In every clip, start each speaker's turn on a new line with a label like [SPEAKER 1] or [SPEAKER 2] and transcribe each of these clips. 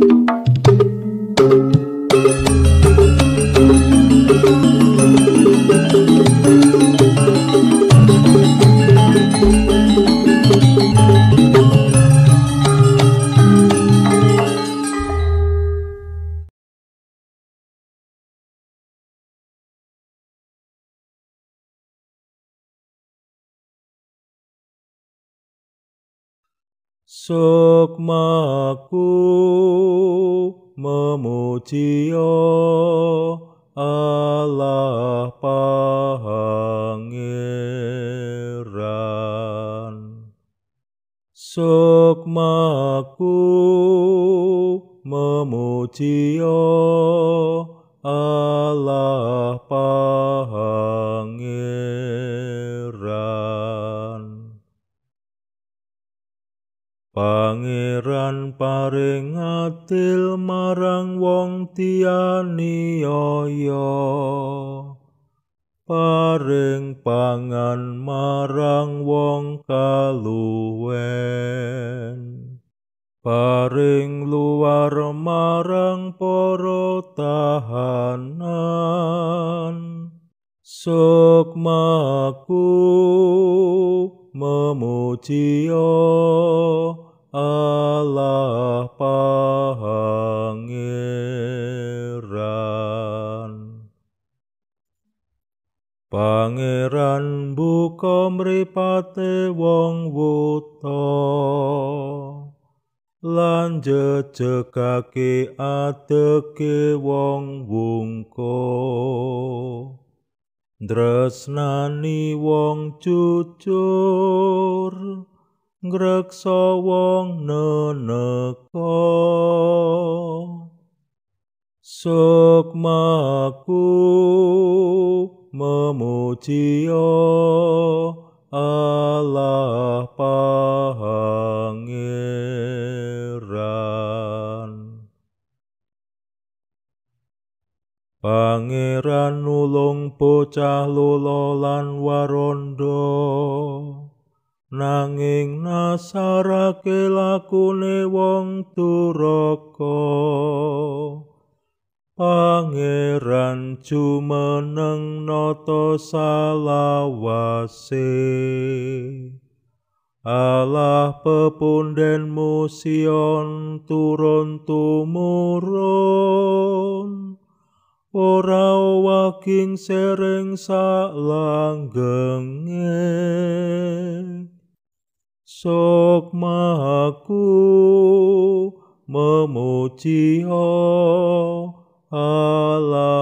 [SPEAKER 1] thank you Sukmaku memuji Allah Pangeran. Sukmaku memuji Allah til marang wong tianiaya paring pangan marang wong kaluwen paring luar marang para tahanan sukmaku memuji pangeran pangeran buka mripate wong wuta lan jejegake adeke wong wungko dresnani wong cucur ngreksa wong neneka sukmaku memuji Allah pangeran pangeran nulung bocah lulo lan warondo nanging nasarake lakune wong turaka pangeran jumeneng nata salawase Alah pepunden musion turun tumurun ora waking sering sak langgenging Sok mahaku memuji Allah.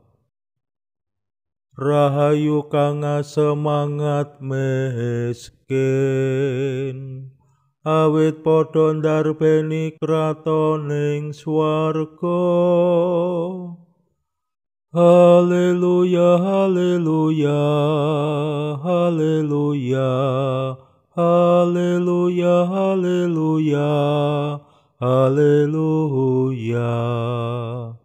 [SPEAKER 1] Rahayu kang semangat meskin awit padha ndarbeni kratoning swarga haleluya haleluya haleluya haleluya haleluya, haleluya.